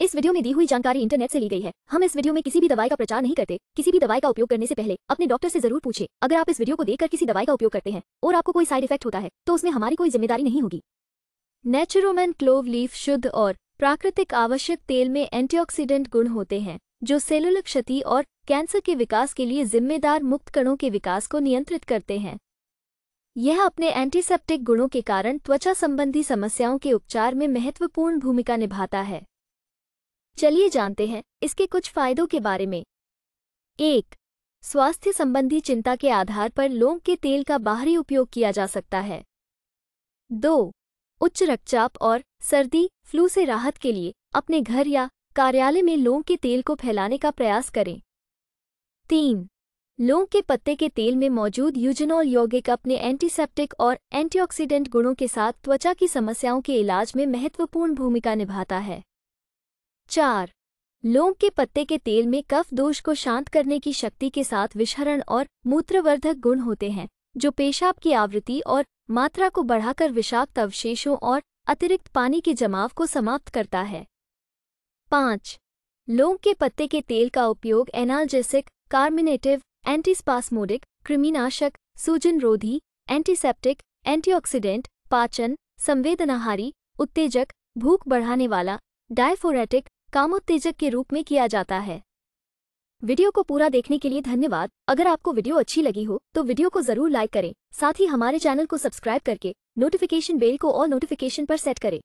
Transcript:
इस वीडियो में दी हुई जानकारी इंटरनेट से ली गई है हम इस वीडियो में किसी भी दवाई का प्रचार नहीं करते किसी भी दवाई का उपयोग करने से पहले अपने डॉक्टर से जरूर पूछे अगर आप इस वीडियो को देखकर किसी दवाई का उपयोग करते हैं और आपको कोई साइड इफेक्ट होता है तो उसमें हमारी कोई जिम्मेदारी नहीं होगी नेचुरोमैन क्लोव लीफ शुद्ध और प्राकृतिक आवश्यक तेल में एंटीऑक्सीडेंट गुण होते हैं जो सेलुलर क्षति और कैंसर के विकास के लिए जिम्मेदार मुक्त कणों के विकास को नियंत्रित करते हैं यह अपने एंटीसेप्टिक गुणों के कारण त्वचा संबंधी समस्याओं के उपचार में महत्वपूर्ण भूमिका निभाता है चलिए जानते हैं इसके कुछ फायदों के बारे में एक स्वास्थ्य संबंधी चिंता के आधार पर लोंग के तेल का बाहरी उपयोग किया जा सकता है दो उच्च रक्तचाप और सर्दी फ्लू से राहत के लिए अपने घर या कार्यालय में लोंग के तेल को फैलाने का प्रयास करें तीन लोंग के पत्ते के तेल में मौजूद यूजनॉल यौगिक अपने एंटीसेप्टिक और एंटीऑक्सीडेंट गुणों के साथ त्वचा की समस्याओं के इलाज में महत्वपूर्ण भूमिका निभाता है चार लौंग के पत्ते के तेल में कफ दोष को शांत करने की शक्ति के साथ विषहरण और मूत्रवर्धक गुण होते हैं जो पेशाब की आवृत्ति और मात्रा को बढ़ाकर विषाक्त अवशेषों और अतिरिक्त पानी के जमाव को समाप्त करता है पाँच लौंग के पत्ते के तेल का उपयोग एनाल्जेसिक कार्मिनेटिव एंटीस्पास्मोडिक कृमिनाशक सूजन रोधी एंटीसेप्टिक एंटीऑक्सीडेंट पाचन संवेदनाहारी उत्तेजक भूख बढ़ाने वाला डायफोरेटिक कामोत्तेजक के रूप में किया जाता है वीडियो को पूरा देखने के लिए धन्यवाद अगर आपको वीडियो अच्छी लगी हो तो वीडियो को जरूर लाइक करें साथ ही हमारे चैनल को सब्सक्राइब करके नोटिफिकेशन बेल को ऑल नोटिफिकेशन पर सेट करें